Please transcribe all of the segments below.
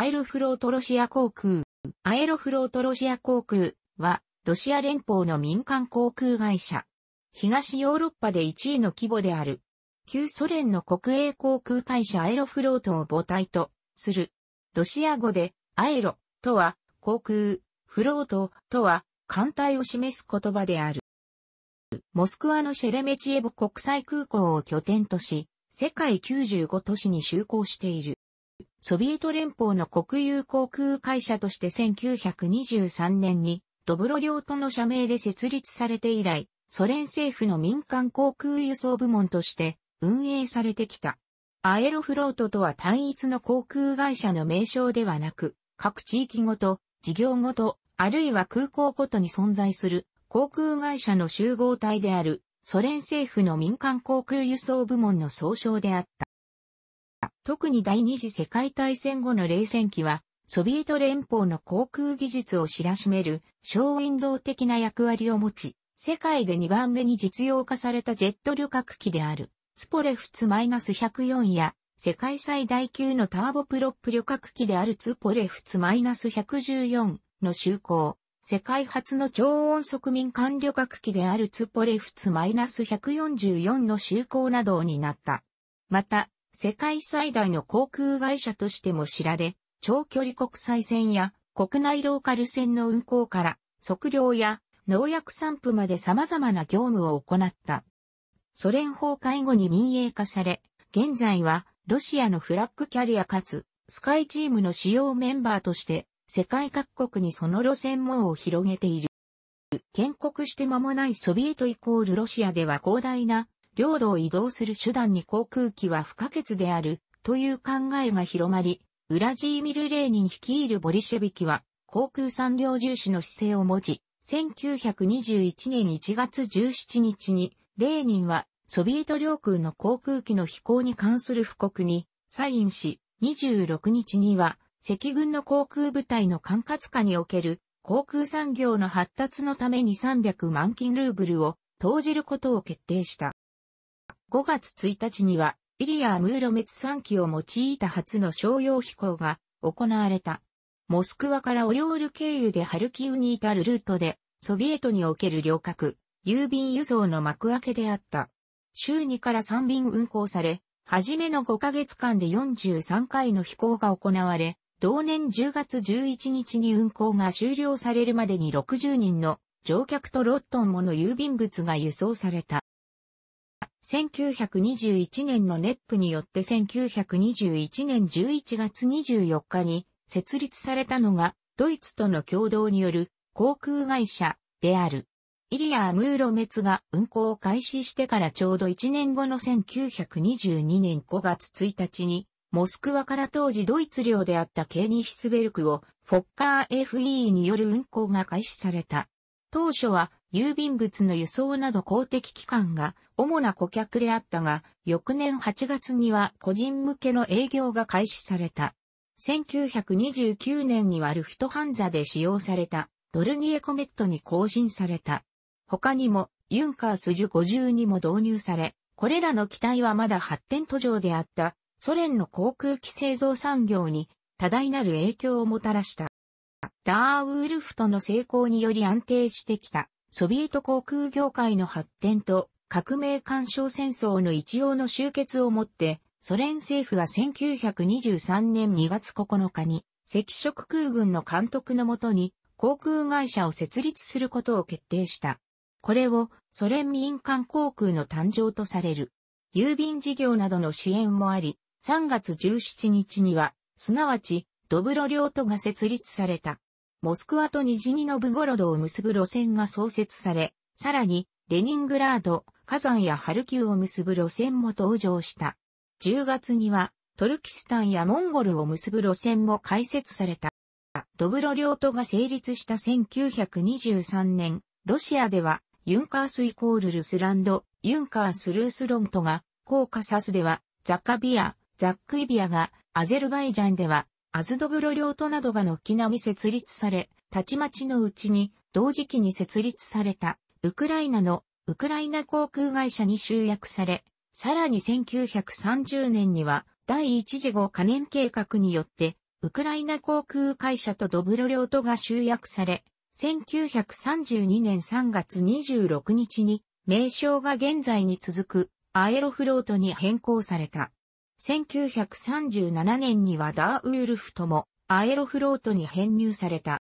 アエロフロートロシア航空。アエロフロートロシア航空は、ロシア連邦の民間航空会社。東ヨーロッパで1位の規模である。旧ソ連の国営航空会社アエロフロートを母体とする。ロシア語で、アエロとは航空、フロートとは艦隊を示す言葉である。モスクワのシェレメチエボ国際空港を拠点とし、世界95都市に就航している。ソビエト連邦の国有航空会社として1923年にドブロ領との社名で設立されて以来、ソ連政府の民間航空輸送部門として運営されてきた。アエロフロートとは単一の航空会社の名称ではなく、各地域ごと、事業ごと、あるいは空港ごとに存在する航空会社の集合体であるソ連政府の民間航空輸送部門の総称であった。特に第二次世界大戦後の冷戦期は、ソビエト連邦の航空技術を知らしめる、小ドウ的な役割を持ち、世界で2番目に実用化されたジェット旅客機である、スポレフツ -104 や、世界最大級のターボプロップ旅客機であるツポレフツ -114 の就航、世界初の超音速民間旅客機であるツポレフツ -144 の就航などを担った。また、世界最大の航空会社としても知られ、長距離国際線や国内ローカル線の運行から測量や農薬散布まで様々な業務を行った。ソ連崩壊後に民営化され、現在はロシアのフラッグキャリアかつスカイチームの主要メンバーとして世界各国にその路線網を広げている。建国して間もないソビエトイコールロシアでは広大な領土を移動する手段に航空機は不可欠である、という考えが広まり、ウラジーミル・レーニン率いるボリシェビキは、航空産業重視の姿勢を持ち、1921年1月17日に、レーニンは、ソビエト領空の航空機の飛行に関する布告に、サインし、26日には、赤軍の航空部隊の管轄下における、航空産業の発達のために300万金ルーブルを投じることを決定した。5月1日には、イリアムーロ滅3機を用いた初の商用飛行が行われた。モスクワからオリオール経由でハルキウに至るルートで、ソビエトにおける旅客、郵便輸送の幕開けであった。週2から3便運行され、初めの5ヶ月間で43回の飛行が行われ、同年10月11日に運行が終了されるまでに60人の乗客とロットンもの郵便物が輸送された。1921年のネップによって1921年11月24日に設立されたのがドイツとの共同による航空会社である。イリア・ムーロメツが運航を開始してからちょうど1年後の1922年5月1日にモスクワから当時ドイツ領であったケーニヒスベルクをフォッカー FE による運航が開始された。当初は郵便物の輸送など公的機関が主な顧客であったが、翌年8月には個人向けの営業が開始された。1929年にはルフトハンザで使用されたドルニエコメットに更新された。他にもユンカースジュ5にも導入され、これらの機体はまだ発展途上であったソ連の航空機製造産業に多大なる影響をもたらした。ダーウールフトの成功により安定してきたソビエト航空業界の発展と革命干渉戦争の一応の終結をもって、ソ連政府は1923年2月9日に、赤色空軍の監督のもとに、航空会社を設立することを決定した。これをソ連民間航空の誕生とされる。郵便事業などの支援もあり、3月17日には、すなわち、ドブロ領土が設立された。モスクワとニジニノブゴロドを結ぶ路線が創設され、さらに、レニングラード、火山やハルキウを結ぶ路線も登場した。10月には、トルキスタンやモンゴルを結ぶ路線も開設された。ドブロ領土が成立した1923年、ロシアでは、ユンカースイコールルスランド、ユンカースルースロントが、コーカサスでは、ザカビア、ザックイビアが、アゼルバイジャンでは、アズドブロ領土などが軒並み設立され、たちまちのうちに同時期に設立されたウクライナのウクライナ航空会社に集約され、さらに1930年には第一次後可燃計画によってウクライナ航空会社とドブロ領土が集約され、1932年3月26日に名称が現在に続くアエロフロートに変更された。1937年にはダーウールフともアエロフロートに編入された。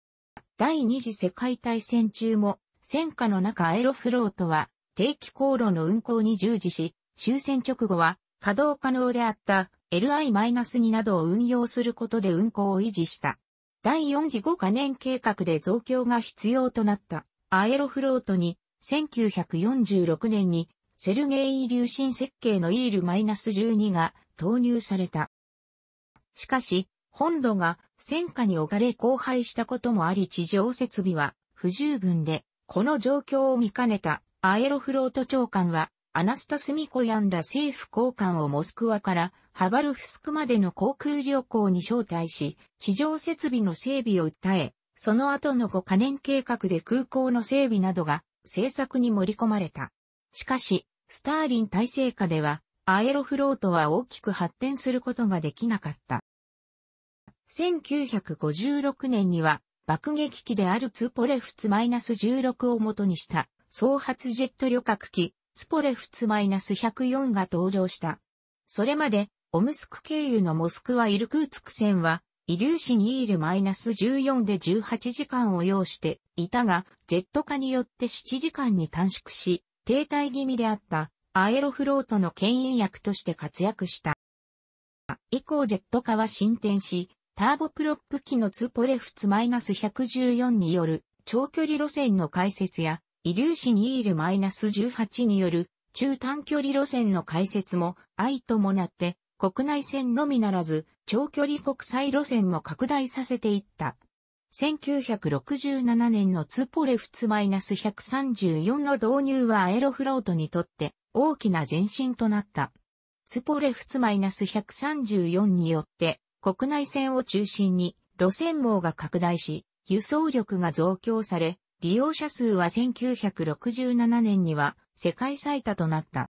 第二次世界大戦中も戦火の中アエロフロートは定期航路の運航に従事し、終戦直後は稼働可能であった LI-2 などを運用することで運航を維持した。第4次5カ年計画で増強が必要となったアエロフロートに1946年にセルゲイ・イリューシン設計のイール -12 が投入された。しかし、本土が戦火に置かれ荒廃したこともあり地上設備は不十分で、この状況を見かねたアエロフロート長官は、アナスタスミコヤンら政府高官をモスクワからハバルフスクまでの航空旅行に招待し、地上設備の整備を訴え、その後の5カ年計画で空港の整備などが政策に盛り込まれた。しかし、スターリン体制下ではアエロフロートは大きく発展することができなかった。1956年には爆撃機であるツポレフツ -16 を元にした総発ジェット旅客機ツポレフツ -104 が登場した。それまでオムスク経由のモスクワイルクーツク線はイリューシイール -14 で18時間を要していたが、ジェット化によって7時間に短縮し、停滞気味であったアエロフロートの牽引役として活躍した。以降ジェット化は進展し、ターボプロップ機のツポレフツ -114 による長距離路線の開設や、イリューシニール -18 による中短距離路線の開設も相伴って国内線のみならず長距離国際路線も拡大させていった。1967年のツポレフツ -134 の導入はアエロフロートにとって大きな前進となった。スポレフツ -134 によって、国内線を中心に路線網が拡大し、輸送力が増強され、利用者数は1967年には世界最多となった。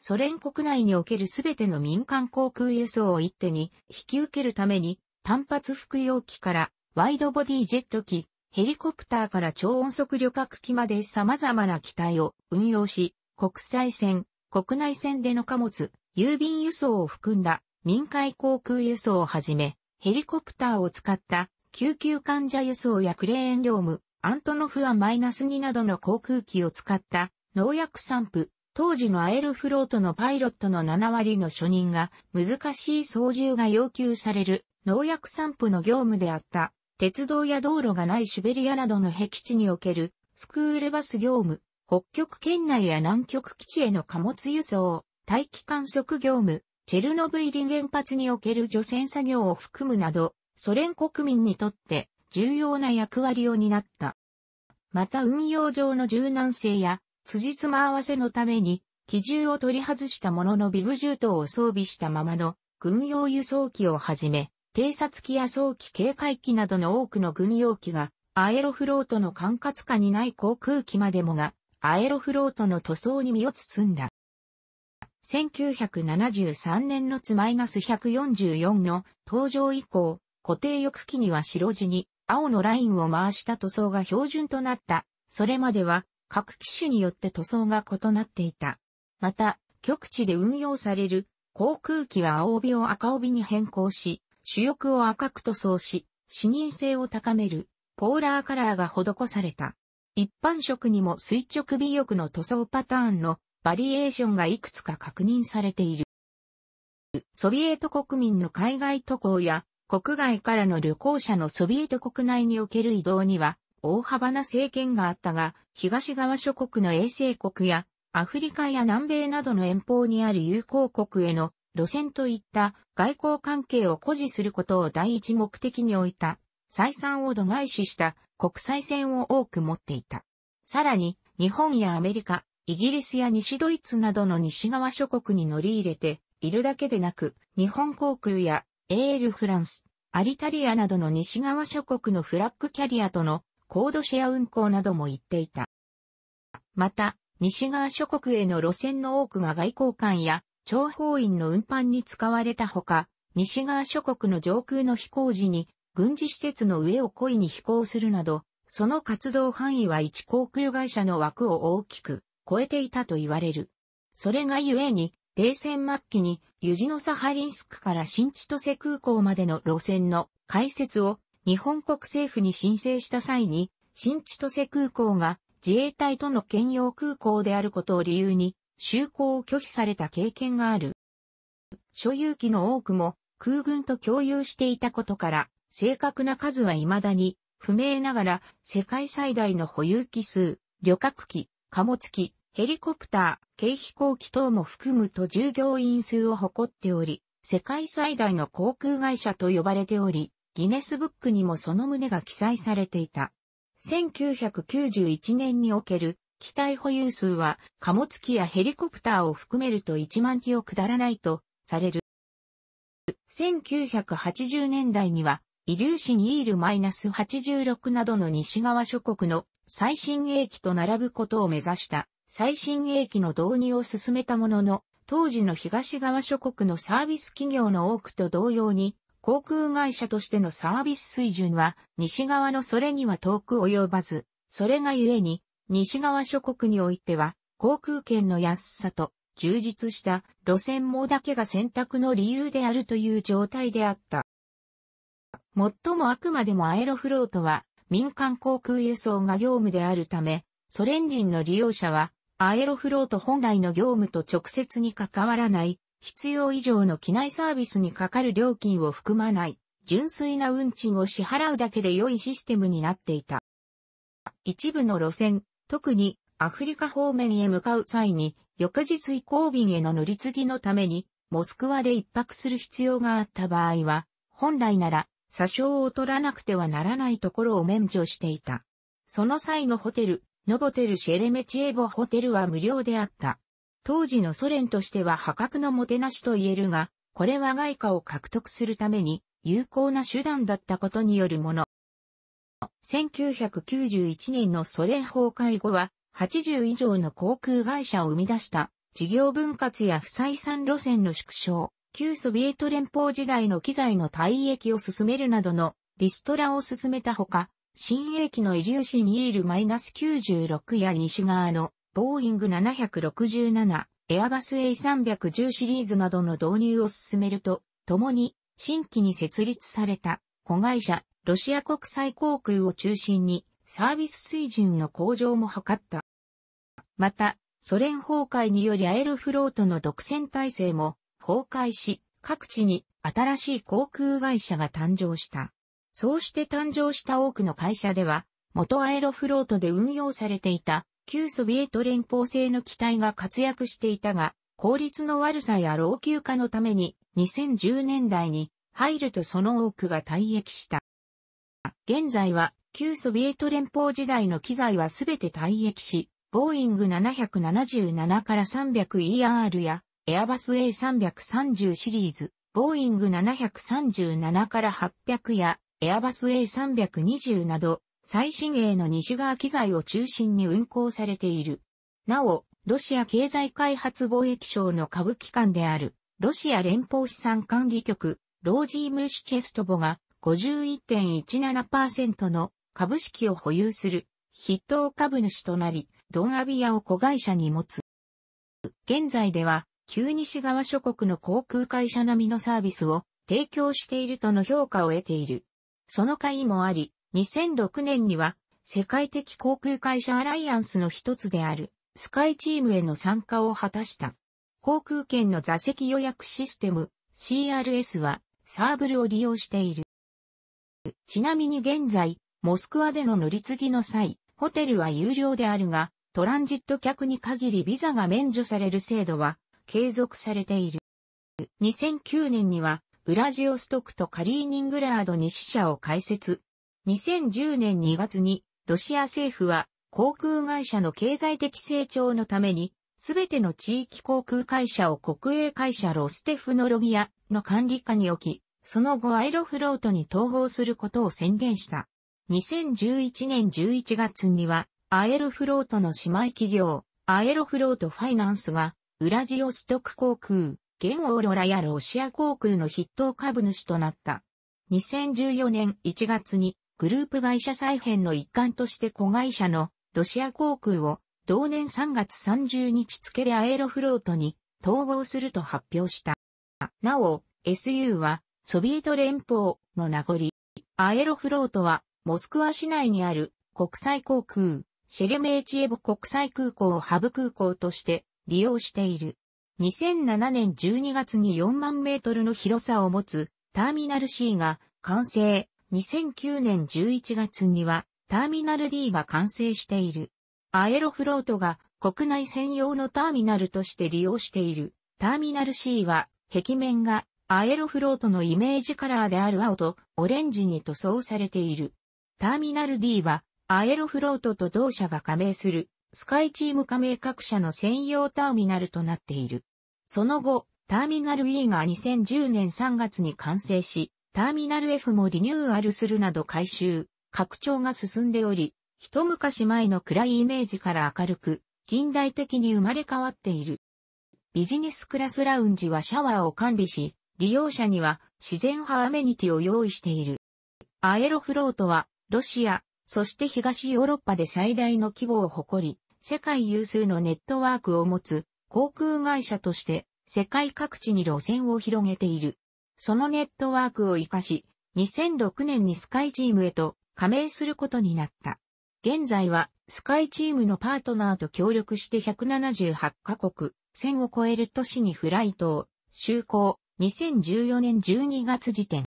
ソ連国内におけるすべての民間航空輸送を一手に引き受けるために、単発服用機からワイドボディジェット機、ヘリコプターから超音速旅客機まで様々な機体を運用し、国際線、国内線での貨物、郵便輸送を含んだ民間航空輸送をはじめ、ヘリコプターを使った救急患者輸送やクレーン業務、アントノフア -2 などの航空機を使った農薬散布、当時のアエルフロートのパイロットの7割の初任が難しい操縦が要求される農薬散布の業務であった。鉄道や道路がないシベリアなどの僻地におけるスクールバス業務、北極圏内や南極基地への貨物輸送、大気観測業務、チェルノブイリ原発における除染作業を含むなど、ソ連国民にとって重要な役割を担った。また運用上の柔軟性や、辻褄合わせのために、機銃を取り外したもののビブ銃刀を装備したままの軍用輸送機をはじめ、偵察機や早期警戒機などの多くの軍用機が、アエロフロートの管轄下にない航空機までもが、アエロフロートの塗装に身を包んだ。1973年のツマイナス144の登場以降、固定翼機には白地に青のラインを回した塗装が標準となった。それまでは各機種によって塗装が異なっていた。また、極地で運用される航空機は青帯を赤帯に変更し、主翼を赤く塗装し、視認性を高めるポーラーカラーが施された。一般色にも垂直尾翼の塗装パターンのバリエーションがいくつか確認されている。ソビエト国民の海外渡航や国外からの旅行者のソビエト国内における移動には大幅な制限があったが、東側諸国の衛星国やアフリカや南米などの遠方にある友好国への路線といった外交関係を誇示することを第一目的に置いた、採算を度外視した国際線を多く持っていた。さらに、日本やアメリカ、イギリスや西ドイツなどの西側諸国に乗り入れているだけでなく、日本航空やエールフランス、アリタリアなどの西側諸国のフラッグキャリアとのコードシェア運行なども行っていた。また、西側諸国への路線の多くが外交官や諜報員の運搬に使われたほか、西側諸国の上空の飛行時に軍事施設の上を故意に飛行するなど、その活動範囲は一航空会社の枠を大きく超えていたと言われる。それがゆえに、冷戦末期にユジノサハリンスクから新千歳空港までの路線の開設を日本国政府に申請した際に、新千歳空港が自衛隊との兼用空港であることを理由に、就航を拒否された経験がある。所有機の多くも空軍と共有していたことから、正確な数は未だに不明ながら世界最大の保有機数、旅客機、貨物機、ヘリコプター、軽飛行機等も含むと従業員数を誇っており、世界最大の航空会社と呼ばれており、ギネスブックにもその旨が記載されていた。1991年における機体保有数は貨物機やヘリコプターを含めると1万機を下らないとされる。1980年代にはイリューシニール -86 などの西側諸国の最新鋭機と並ぶことを目指した最新鋭機の導入を進めたものの、当時の東側諸国のサービス企業の多くと同様に、航空会社としてのサービス水準は西側のそれには遠く及ばず、それがゆえに西側諸国においては航空券の安さと充実した路線網だけが選択の理由であるという状態であった。もっともあくまでもアエロフロートは民間航空輸送が業務であるため、ソ連人の利用者はアエロフロート本来の業務と直接に関わらない、必要以上の機内サービスにかかる料金を含まない、純粋な運賃を支払うだけで良いシステムになっていた。一部の路線、特にアフリカ方面へ向かう際に、翌日移行便への乗り継ぎのために、モスクワで一泊する必要があった場合は、本来なら詐称を取らなくてはならないところを免除していた。その際のホテル、ノボテルシェレメチエボホテルは無料であった。当時のソ連としては破格のもてなしと言えるが、これは外貨を獲得するために有効な手段だったことによるもの。1991年のソ連崩壊後は、80以上の航空会社を生み出した、事業分割や不採算路線の縮小、旧ソビエト連邦時代の機材の退役を進めるなどのリストラを進めたほか、新駅のイリューシンイール -96 や西側のボーイング767、エアバス A310 シリーズなどの導入を進めると、共に新規に設立された子会社、ロシア国際航空を中心にサービス水準の向上も図った。また、ソ連崩壊によりアエロフロートの独占体制も崩壊し、各地に新しい航空会社が誕生した。そうして誕生した多くの会社では、元アエロフロートで運用されていた旧ソビエト連邦製の機体が活躍していたが、効率の悪さや老朽化のために2010年代に入るとその多くが退役した。現在は旧ソビエト連邦時代の機材はすべて退役し、ボーイング777から 300ER やエアバス A330 シリーズ、ボーイング737から800や、エアバス A320 など、最新鋭の西側機材を中心に運行されている。なお、ロシア経済開発貿易省の株機関である、ロシア連邦資産管理局、ロージームシュチェストボが51.17%の株式を保有する筆頭株主となり、ドンアビアを子会社に持つ。現在では旧西側諸国の航空会社並みのサービスを提供しているとの評価を得ている。その会もあり、2006年には世界的航空会社アライアンスの一つであるスカイチームへの参加を果たした。航空券の座席予約システム CRS はサーブルを利用している。ちなみに現在、モスクワでの乗り継ぎの際、ホテルは有料であるが、トランジット客に限りビザが免除される制度は継続されている。2009年には、ウラジオストクとカリーニングラードに支社を開設。2010年2月に、ロシア政府は、航空会社の経済的成長のために、すべての地域航空会社を国営会社ロステフノロギアの管理下に置き、その後アイロフロートに統合することを宣言した。2011年11月には、アエロフロートの姉妹企業、アエロフロートファイナンスが、ウラジオストク航空、現オーロラやロシア航空の筆頭株主となった。2014年1月にグループ会社再編の一環として子会社のロシア航空を同年3月30日付でアエロフロートに統合すると発表した。なお、SU はソビエト連邦の名残。アエロフロートはモスクワ市内にある国際航空、シェルメーチエボ国際空港をハブ空港として利用している。2007年12月に4万メートルの広さを持つターミナル C が完成。2009年11月にはターミナル D が完成している。アエロフロートが国内専用のターミナルとして利用している。ターミナル C は壁面がアエロフロートのイメージカラーである青とオレンジに塗装されている。ターミナル D はアエロフロートと同社が加盟するスカイチーム加盟各社の専用ターミナルとなっている。その後、ターミナル E が2010年3月に完成し、ターミナル F もリニューアルするなど改修、拡張が進んでおり、一昔前の暗いイメージから明るく、近代的に生まれ変わっている。ビジネスクラスラウンジはシャワーを完備し、利用者には自然派アメニティを用意している。アエロフロートは、ロシア、そして東ヨーロッパで最大の規模を誇り、世界有数のネットワークを持つ航空会社として世界各地に路線を広げている。そのネットワークを活かし、2006年にスカイチームへと加盟することになった。現在はスカイチームのパートナーと協力して178カ国、1000を超える都市にフライトを就航、2014年12月時点。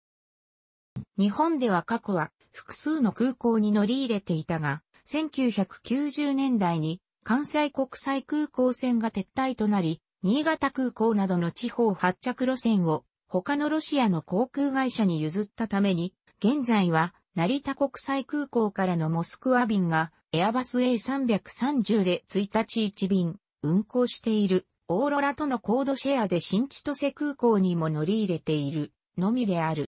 日本では過去は複数の空港に乗り入れていたが、1990年代に関西国際空港線が撤退となり、新潟空港などの地方発着路線を他のロシアの航空会社に譲ったために、現在は成田国際空港からのモスクワ便がエアバス A330 で1日1便運航しているオーロラとのコードシェアで新千歳空港にも乗り入れているのみである。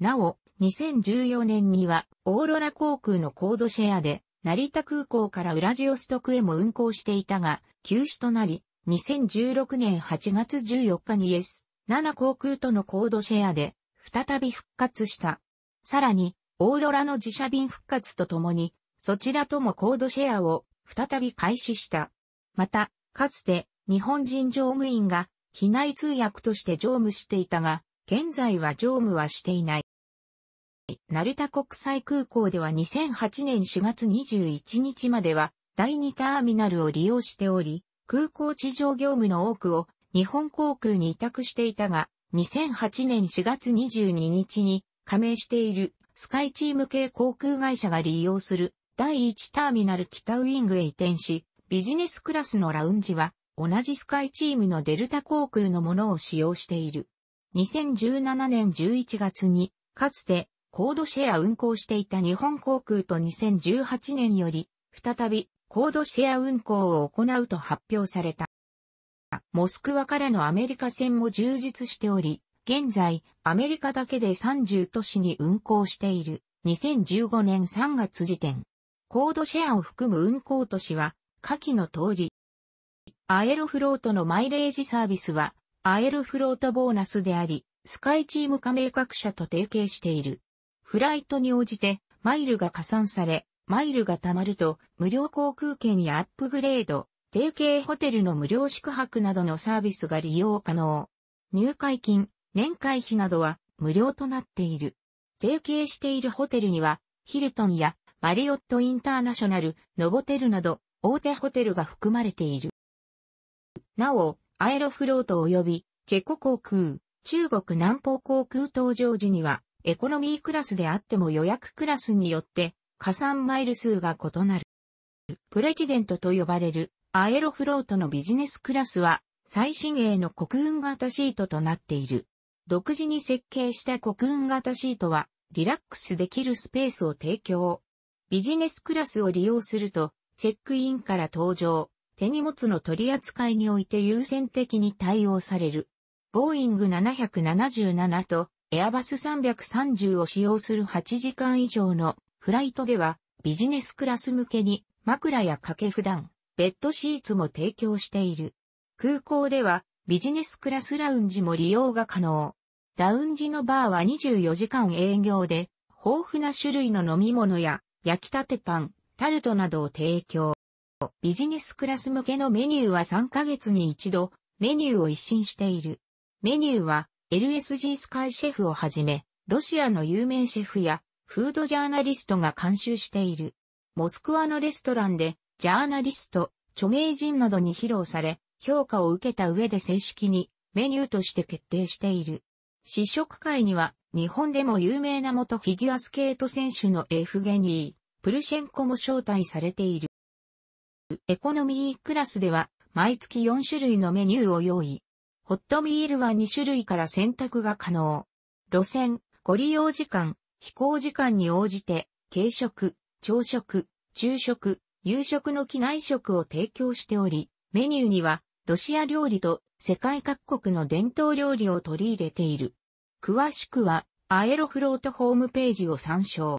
なお、2014年には、オーロラ航空のコードシェアで、成田空港からウラジオストクへも運航していたが、休止となり、2016年8月14日に S7 航空とのコードシェアで、再び復活した。さらに、オーロラの自社便復活とともに、そちらともコードシェアを再び開始した。また、かつて日本人乗務員が機内通訳として乗務していたが、現在は乗務はしていない。成田国際空港では2008年4月21日までは第2ターミナルを利用しており、空港地上業務の多くを日本航空に委託していたが、2008年4月22日に加盟しているスカイチーム系航空会社が利用する第1ターミナル北ウィングへ移転し、ビジネスクラスのラウンジは同じスカイチームのデルタ航空のものを使用している。2017年11月に、かつてコードシェア運航していた日本航空と2018年より、再びコードシェア運航を行うと発表された。モスクワからのアメリカ線も充実しており、現在、アメリカだけで30都市に運航している。2015年3月時点。コードシェアを含む運航都市は、下記の通り。アエロフロートのマイレージサービスは、アエロフロートボーナスであり、スカイチーム加盟各社と提携している。フライトに応じてマイルが加算され、マイルが貯まると無料航空券やアップグレード、提携ホテルの無料宿泊などのサービスが利用可能。入会金、年会費などは無料となっている。提携しているホテルには、ヒルトンやマリオットインターナショナル、ノボテルなど大手ホテルが含まれている。なお、アエロフロート及びチェコ航空、中国南方航空登場時には、エコノミークラスであっても予約クラスによって加算マイル数が異なる。プレジデントと呼ばれるアエロフロートのビジネスクラスは最新鋭の国運型シートとなっている。独自に設計した国運型シートはリラックスできるスペースを提供。ビジネスクラスを利用するとチェックインから登場、手荷物の取り扱いにおいて優先的に対応される。ボーイング777とエアバス330を使用する8時間以上のフライトではビジネスクラス向けに枕や掛け普段、ベッドシーツも提供している。空港ではビジネスクラスラウンジも利用が可能。ラウンジのバーは24時間営業で豊富な種類の飲み物や焼きたてパン、タルトなどを提供。ビジネスクラス向けのメニューは3ヶ月に一度メニューを一新している。メニューは LSG スカイシェフをはじめ、ロシアの有名シェフやフードジャーナリストが監修している。モスクワのレストランで、ジャーナリスト、著名人などに披露され、評価を受けた上で正式にメニューとして決定している。試食会には、日本でも有名な元フィギュアスケート選手のエフゲニー、プルシェンコも招待されている。エコノミークラスでは、毎月4種類のメニューを用意。ホットミールは2種類から選択が可能。路線、ご利用時間、飛行時間に応じて、軽食、朝食、昼食、夕食の機内食を提供しており、メニューには、ロシア料理と世界各国の伝統料理を取り入れている。詳しくは、アエロフロートホームページを参照。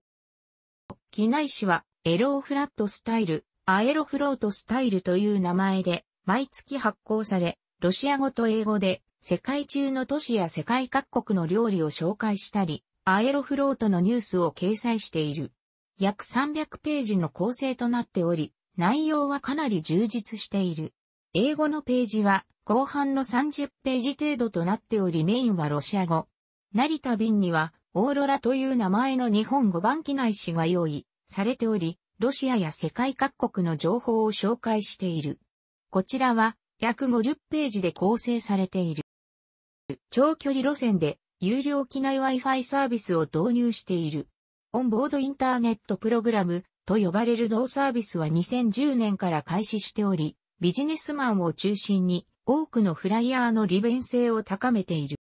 機内紙は、エローフラットスタイル、アエロフロートスタイルという名前で、毎月発行され、ロシア語と英語で世界中の都市や世界各国の料理を紹介したり、アエロフロートのニュースを掲載している。約300ページの構成となっており、内容はかなり充実している。英語のページは後半の30ページ程度となっておりメインはロシア語。成田便にはオーロラという名前の日本語版機内紙が用意されており、ロシアや世界各国の情報を紹介している。こちらは約50ページで構成されている。長距離路線で有料機内 Wi-Fi サービスを導入している。オンボードインターネットプログラムと呼ばれる同サービスは2010年から開始しており、ビジネスマンを中心に多くのフライヤーの利便性を高めている。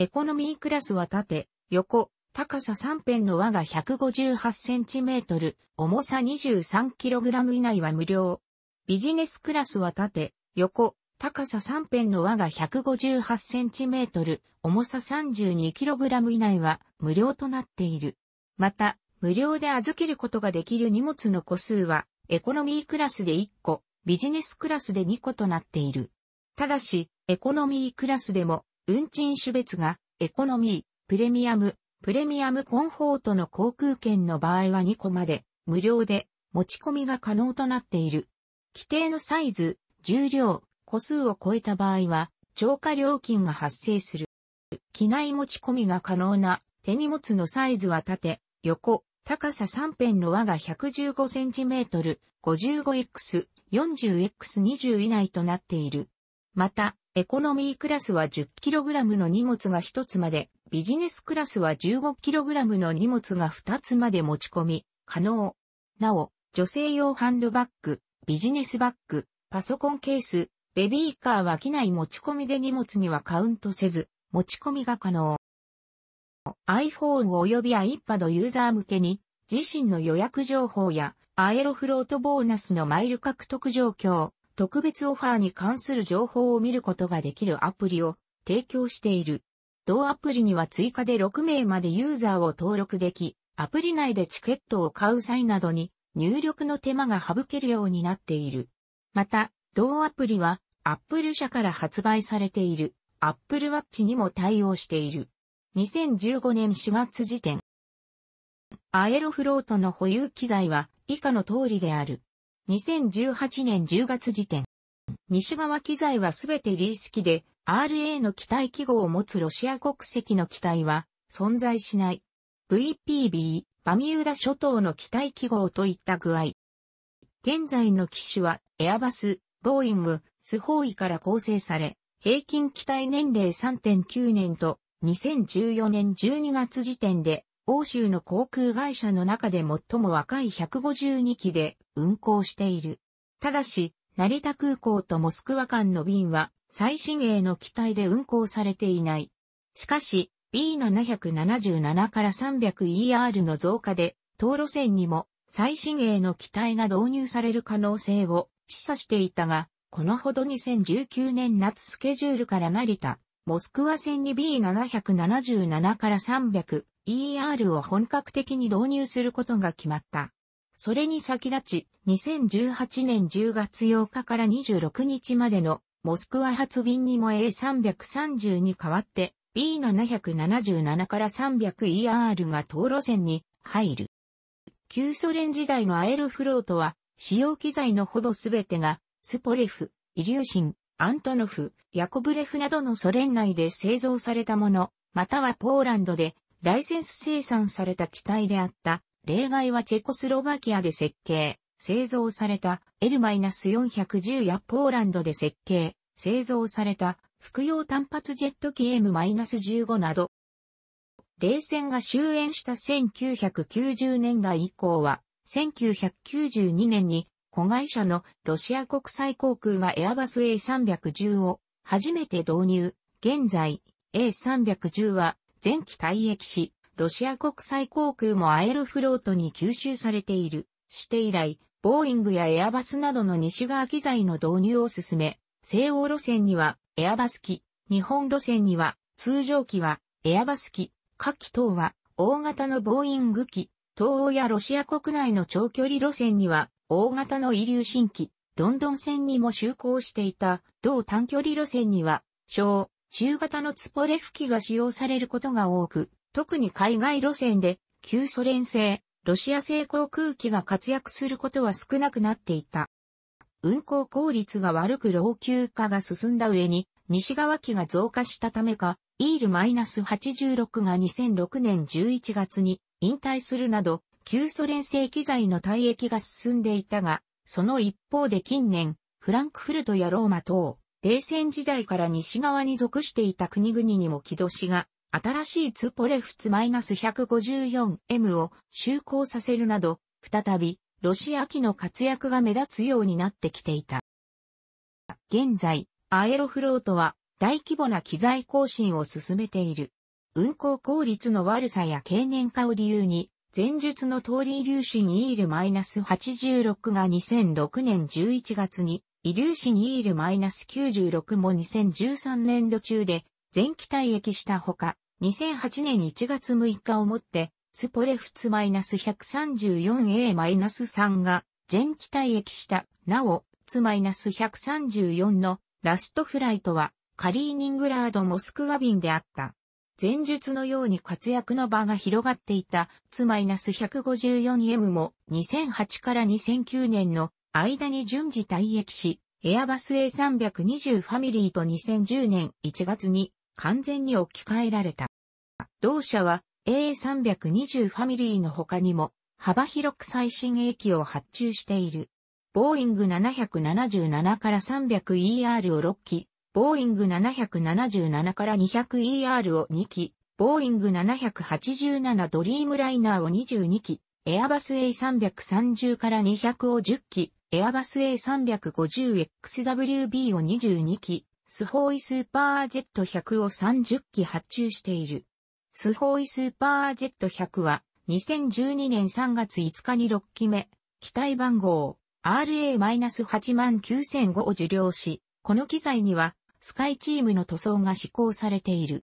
エコノミークラスは縦、横、高さ3辺の輪が 158cm、重さ 23kg 以内は無料。ビジネスクラスは縦、横、高さ3辺の輪が 158cm、重さ 32kg 以内は無料となっている。また、無料で預けることができる荷物の個数は、エコノミークラスで1個、ビジネスクラスで2個となっている。ただし、エコノミークラスでも、運賃種別が、エコノミー、プレミアム、プレミアムコンフォートの航空券の場合は2個まで、無料で、持ち込みが可能となっている。規定のサイズ、重量、個数を超えた場合は、超過料金が発生する。機内持ち込みが可能な手荷物のサイズは縦、横、高さ3辺の輪が 115cm、55X、40X20 以内となっている。また、エコノミークラスは 10kg の荷物が1つまで、ビジネスクラスは 15kg の荷物が2つまで持ち込み、可能。なお、女性用ハンドバッグ、ビジネスバッグ、パソコンケース、ベビーカーは機内持ち込みで荷物にはカウントせず、持ち込みが可能。iPhone 及び iPad ユーザー向けに、自身の予約情報や、アエロフロートボーナスのマイル獲得状況、特別オファーに関する情報を見ることができるアプリを提供している。同アプリには追加で6名までユーザーを登録でき、アプリ内でチケットを買う際などに入力の手間が省けるようになっている。また、同アプリは Apple 社から発売されている Apple Watch にも対応している。2015年4月時点。アエロフロートの保有機材は以下の通りである。2018年10月時点。西側機材はすべてリース機で RA の機体記号を持つロシア国籍の機体は存在しない。VPB、バミューダ諸島の機体記号といった具合。現在の機種はエアバス、ボーイング、スホーイから構成され、平均機体年齢3.9年と2014年12月時点で欧州の航空会社の中で最も若い152機で運航している。ただし、成田空港とモスクワ間の便は最新鋭の機体で運航されていない。しかし、B777 から 300ER の増加で、当路線にも最新鋭の機体が導入される可能性を示唆していたが、このほど2019年夏スケジュールから成田、モスクワ線に B777 から 300ER を本格的に導入することが決まった。それに先立ち、2018年10月8日から26日までのモスクワ発便にも A330 に代わって B777 から 300ER が当路線に入る。旧ソ連時代のアエルフロートは使用機材のほぼすべてが、スポレフ、イリューシン、アントノフ、ヤコブレフなどのソ連内で製造されたもの、またはポーランドでライセンス生産された機体であった。例外はチェコスロバキアで設計、製造された L-410 やポーランドで設計、製造された服用単発ジェット機 M-15 など。冷戦が終焉した1990年代以降は、1992年に子会社のロシア国際航空がエアバス A310 を初めて導入。現在 A310 は前期退役し、ロシア国際航空もアエロフロートに吸収されている。して以来、ボーイングやエアバスなどの西側機材の導入を進め、西欧路線にはエアバス機、日本路線には通常機はエアバス機、下機等は大型のボーイング機、東欧やロシア国内の長距離路線には、大型の遺留新規、ロンドン線にも就航していた、同短距離路線には、小、中型のツポレフ機が使用されることが多く、特に海外路線で、旧ソ連製、ロシア製航空機が活躍することは少なくなっていた。運航効率が悪く老朽化が進んだ上に、西側機が増加したためか、イール -86 が2006年11月に引退するなど、旧ソ連製機材の退役が進んでいたが、その一方で近年、フランクフルトやローマ等、冷戦時代から西側に属していた国々にも軌土しが、新しいツポレフツ -154M を就航させるなど、再び、ロシア機の活躍が目立つようになってきていた。現在、アエロフロートは大規模な機材更新を進めている。運行効率の悪さや経年化を理由に、前述の通りイリューシニール -86 が2006年11月に、イリューシニール -96 も2013年度中で、前期退役したほか、2008年1月6日をもって、スポレフツ -134A-3 が前期退役した、なお、ツ -134 のラストフライトはカリーニングラードモスクワ便であった。前述のように活躍の場が広がっていたツ -154M も2008から2009年の間に順次退役し、エアバス A320 ファミリーと2010年1月に完全に置き換えられた。同社は A320 ファミリーの他にも幅広く最新鋭機を発注している。ボーイング777から 300ER を6機、ボーイング777から 200ER を2機、ボーイング787ドリームライナーを22機、エアバス A330 から200を10機、エアバス A350XWB を22機、スホーイスーパージェット100を30機発注している。スホーイスーパージェット100は2012年3月5日に6機目、機体番号 RA-89005 を受領し、この機材にはスカイチームの塗装が施行されている。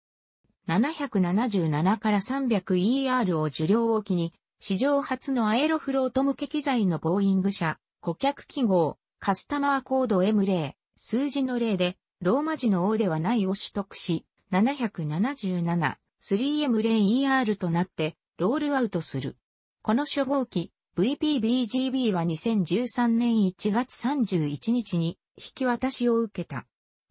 777から 300ER を受領を機に、史上初のアエロフロート向け機材のボーイング車、顧客記号、カスタマーコード M0、数字の例で、ローマ字の O ではないを取得し、777、3M 0 ER となって、ロールアウトする。この初号機、VPBGB は2013年1月31日に引き渡しを受けた。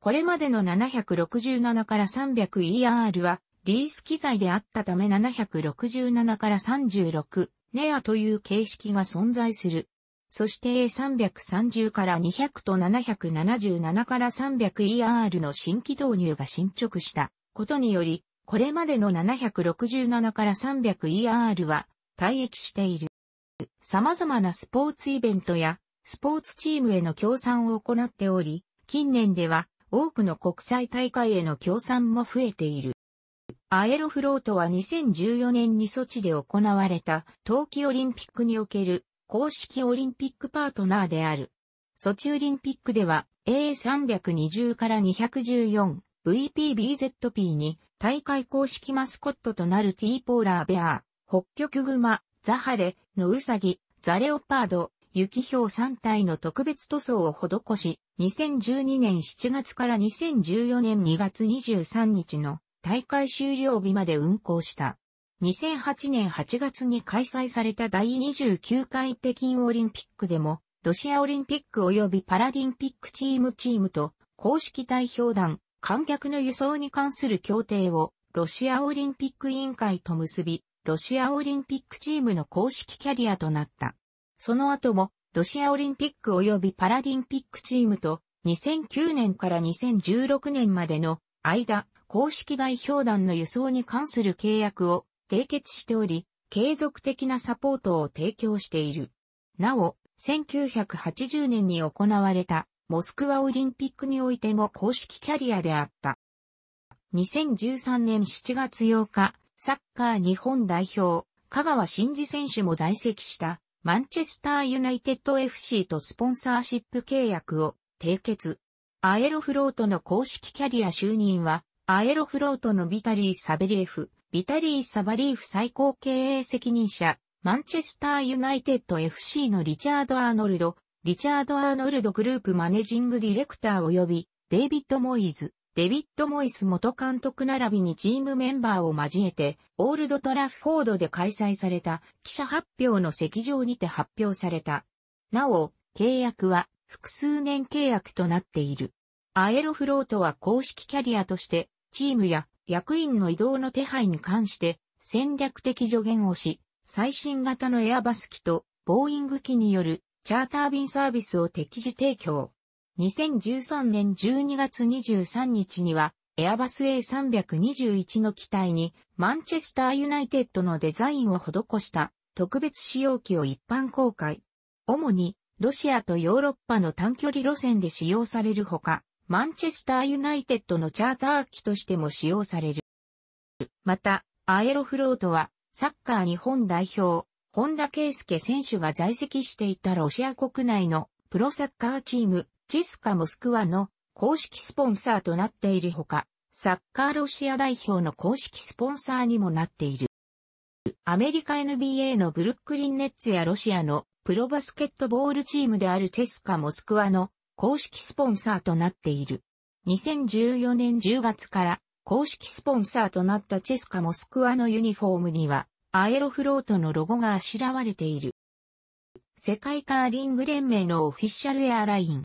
これまでの767から 300ER はリース機材であったため767から36ネアという形式が存在する。そして A330 から200と777から 300ER の新規導入が進捗したことにより、これまでの767から 300ER は退役している。様々なスポーツイベントやスポーツチームへの協賛を行っており、近年では多くの国際大会への協賛も増えている。アエロフロートは2014年にソチで行われた冬季オリンピックにおける公式オリンピックパートナーである。ソチオリンピックでは A320 から 214VPBZP に大会公式マスコットとなる T ポーラーベアー、北極熊、ザハレ、のウサギ、ザレオパード、雪氷3体の特別塗装を施し、2012年7月から2014年2月23日の大会終了日まで運行した。2008年8月に開催された第29回北京オリンピックでも、ロシアオリンピック及びパラリンピックチームチームと公式代表団、観客の輸送に関する協定をロシアオリンピック委員会と結び、ロシアオリンピックチームの公式キャリアとなった。その後も、ロシアオリンピック及びパラリンピックチームと、2009年から2016年までの間、公式代表団の輸送に関する契約を締結しており、継続的なサポートを提供している。なお、1980年に行われたモスクワオリンピックにおいても公式キャリアであった。2013年7月8日、サッカー日本代表、香川真司選手も在籍したマンチェスターユナイテッド FC とスポンサーシップ契約を締結。アエロフロートの公式キャリア就任は、アエロフロートのビタリー・サベリエフ、ビタリー・サバリーフ最高経営責任者、マンチェスターユナイテッド FC のリチャード・アーノルド、リチャード・アーノルドグループマネジングディレクター及び、デイビッド・モイズ、デビッド・モイス元監督並びにチームメンバーを交えて、オールド・トラフォードで開催された記者発表の席上にて発表された。なお、契約は複数年契約となっている。アエロフロートは公式キャリアとして、チームや役員の移動の手配に関して戦略的助言をし、最新型のエアバス機とボーイング機によるチャーター便サービスを適時提供。2013年12月23日には、エアバス A321 の機体に、マンチェスターユナイテッドのデザインを施した特別使用機を一般公開。主に、ロシアとヨーロッパの短距離路線で使用されるほか、マンチェスターユナイテッドのチャーター機としても使用される。また、アエロフロートは、サッカー日本代表、本田圭介選手が在籍していたロシア国内のプロサッカーチーム、チスカモスクワの公式スポンサーとなっているほか、サッカーロシア代表の公式スポンサーにもなっている。アメリカ NBA のブルックリンネッツやロシアのプロバスケットボールチームであるチェスカモスクワの公式スポンサーとなっている。2014年10月から公式スポンサーとなったチェスカモスクワのユニフォームにはアエロフロートのロゴがあしらわれている。世界カーリング連盟のオフィシャルエアライン、